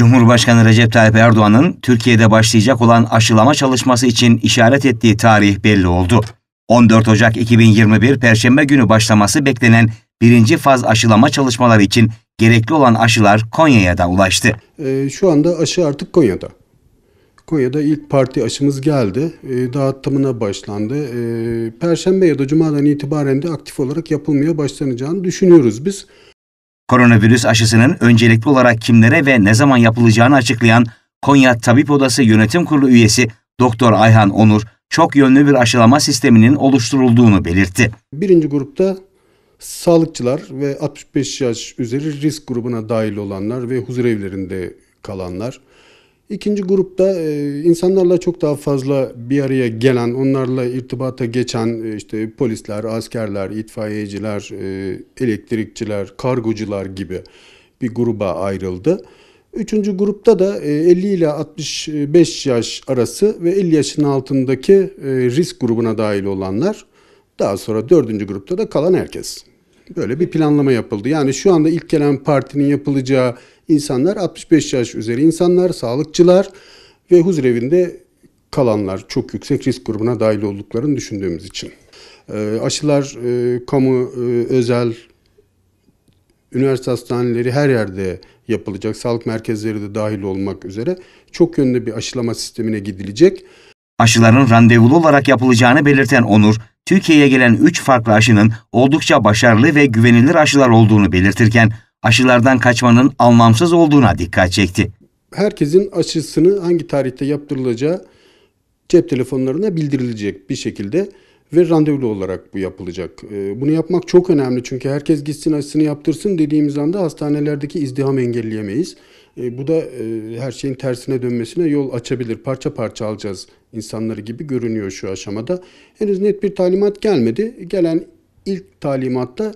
Cumhurbaşkanı Recep Tayyip Erdoğan'ın Türkiye'de başlayacak olan aşılama çalışması için işaret ettiği tarih belli oldu. 14 Ocak 2021 Perşembe günü başlaması beklenen birinci faz aşılama çalışmaları için gerekli olan aşılar Konya'ya da ulaştı. E, şu anda aşı artık Konya'da. Konya'da ilk parti aşımız geldi. E, dağıtımına başlandı. E, Perşembe ya da Cuma'dan itibaren de aktif olarak yapılmaya başlanacağını düşünüyoruz biz. Koronavirüs aşısının öncelikli olarak kimlere ve ne zaman yapılacağını açıklayan Konya Tabip Odası Yönetim Kurulu üyesi Doktor Ayhan Onur, çok yönlü bir aşılama sisteminin oluşturulduğunu belirtti. Birinci grupta sağlıkçılar ve 65 yaş üzeri risk grubuna dahil olanlar ve huzurevlerinde kalanlar, İkinci grupta e, insanlarla çok daha fazla bir araya gelen, onlarla irtibata geçen e, işte polisler, askerler, itfaiyeciler, e, elektrikçiler, kargocular gibi bir gruba ayrıldı. Üçüncü grupta da 50 ile 65 yaş arası ve 50 yaşın altındaki risk grubuna dahil olanlar. Daha sonra dördüncü grupta da kalan herkes. Böyle bir planlama yapıldı. Yani şu anda ilk gelen partinin yapılacağı insanlar, 65 yaş üzeri insanlar, sağlıkçılar ve huzurevinde kalanlar çok yüksek risk grubuna dahil olduklarını düşündüğümüz için. Ee, aşılar e, kamu, e, özel, üniversite hastaneleri her yerde yapılacak. Sağlık merkezleri de dahil olmak üzere çok yönlü bir aşılama sistemine gidilecek. Aşıların randevulu olarak yapılacağını belirten Onur, Türkiye'ye gelen 3 farklı aşının oldukça başarılı ve güvenilir aşılar olduğunu belirtirken aşılardan kaçmanın anlamsız olduğuna dikkat çekti. Herkesin aşısını hangi tarihte yaptırılacağı cep telefonlarına bildirilecek bir şekilde ve randevulu olarak bu yapılacak. Ee, bunu yapmak çok önemli çünkü herkes gitsin aşısını yaptırsın dediğimiz anda hastanelerdeki izdiham engelleyemeyiz. Ee, bu da e, her şeyin tersine dönmesine yol açabilir. Parça parça alacağız insanları gibi görünüyor şu aşamada. Henüz net bir talimat gelmedi. Gelen ilk talimatta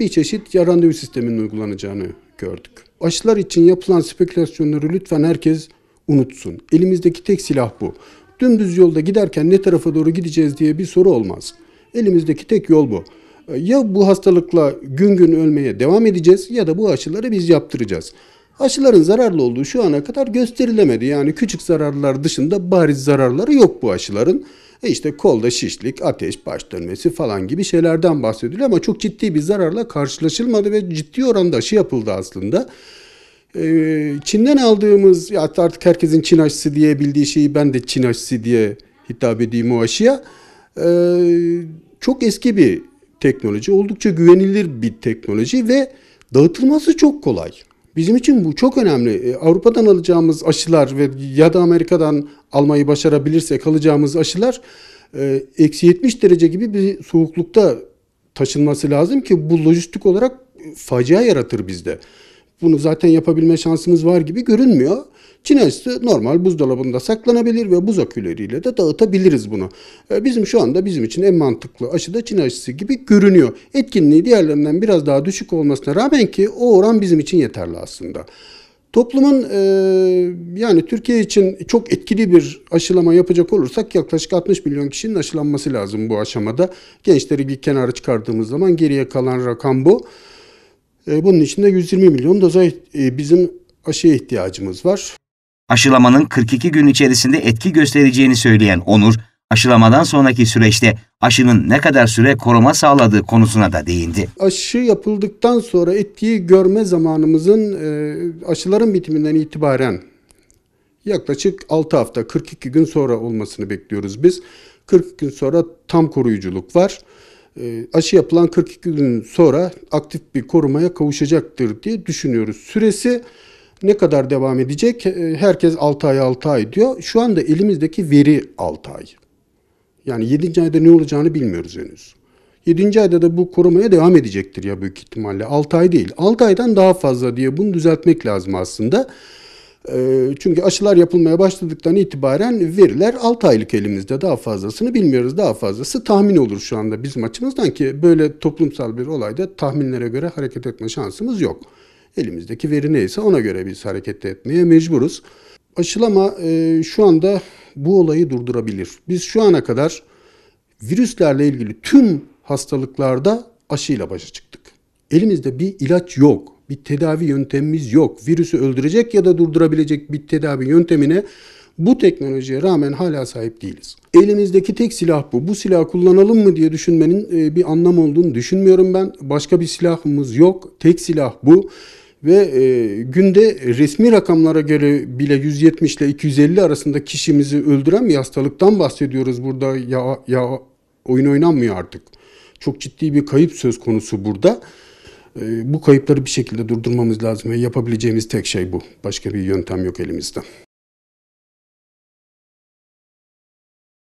bir çeşit ya randevu sisteminin uygulanacağını gördük. Aşılar için yapılan spekülasyonları lütfen herkes unutsun. Elimizdeki tek silah bu. Dümdüz yolda giderken ne tarafa doğru gideceğiz diye bir soru olmaz. Elimizdeki tek yol bu. Ee, ya bu hastalıkla gün gün ölmeye devam edeceğiz ya da bu aşıları biz yaptıracağız. Aşıların zararlı olduğu şu ana kadar gösterilemedi. Yani küçük zararlar dışında bariz zararları yok bu aşıların. E işte kolda şişlik, ateş, baş dönmesi falan gibi şeylerden bahsediliyor ama çok ciddi bir zararla karşılaşılmadı ve ciddi oranda aşı yapıldı aslında. Ee, Çin'den aldığımız ya artık herkesin Çin aşısı diye bildiği şeyi ben de Çin aşısı diye hitap edeyim o aşıya. Ee, çok eski bir teknoloji, oldukça güvenilir bir teknoloji ve dağıtılması çok kolay. Bizim için bu çok önemli. E, Avrupa'dan alacağımız aşılar ve ya da Amerika'dan almayı başarabilirse kalacağımız aşılar e, eksi 70 derece gibi bir soğuklukta taşınması lazım ki bu lojistik olarak facia yaratır bizde bunu zaten yapabilme şansımız var gibi görünmüyor. Çin Çinesti normal buzdolabında saklanabilir ve buz aküleriyle de dağıtabiliriz bunu. Ee, bizim şu anda bizim için en mantıklı aşı da Çin aşısı gibi görünüyor. Etkinliği diğerlerinden biraz daha düşük olmasına rağmen ki o oran bizim için yeterli aslında. Toplumun e, yani Türkiye için çok etkili bir aşılama yapacak olursak yaklaşık 60 milyon kişinin aşılanması lazım bu aşamada. Gençleri bir kenara çıkardığımız zaman geriye kalan rakam bu. E, bunun için de 120 milyon doza e, bizim aşıya ihtiyacımız var. Aşılamanın 42 gün içerisinde etki göstereceğini söyleyen Onur, aşılamadan sonraki süreçte aşının ne kadar süre koruma sağladığı konusuna da değindi. Aşı yapıldıktan sonra etkiyi görme zamanımızın e, aşıların bitiminden itibaren yaklaşık 6 hafta 42 gün sonra olmasını bekliyoruz biz. 40 gün sonra tam koruyuculuk var. E, aşı yapılan 42 gün sonra aktif bir korumaya kavuşacaktır diye düşünüyoruz. Süresi ne kadar devam edecek? E, herkes 6 ay 6 ay diyor. Şu anda elimizdeki veri 6 ay. Yani 7. ayda ne olacağını bilmiyoruz henüz. 7. ayda da bu korumaya devam edecektir ya büyük ihtimalle. 6 ay değil. 6 aydan daha fazla diye bunu düzeltmek lazım aslında. Ee, çünkü aşılar yapılmaya başladıktan itibaren veriler 6 aylık elimizde. Daha fazlasını bilmiyoruz. Daha fazlası tahmin olur şu anda bizim açımızdan ki böyle toplumsal bir olayda tahminlere göre hareket etme şansımız yok. Elimizdeki veri neyse ona göre biz hareket etmeye mecburuz. Aşılama e, şu anda bu olayı durdurabilir. Biz şu ana kadar virüslerle ilgili tüm hastalıklarda aşıyla başa çıktık. Elimizde bir ilaç yok bir tedavi yöntemimiz yok. Virüsü öldürecek ya da durdurabilecek bir tedavi yöntemine bu teknolojiye rağmen hala sahip değiliz. Elimizdeki tek silah bu. Bu silahı kullanalım mı diye düşünmenin e, bir anlam olduğunu düşünmüyorum ben. Başka bir silahımız yok. Tek silah bu ve e, günde resmi rakamlara göre bile 170 ile 250 arasında kişimizi öldüren bir hastalıktan bahsediyoruz burada. Ya ya oyun oynanmıyor artık. Çok ciddi bir kayıp söz konusu burada. Ee, bu kayıpları bir şekilde durdurmamız lazım ve yapabileceğimiz tek şey bu. Başka bir yöntem yok elimizde.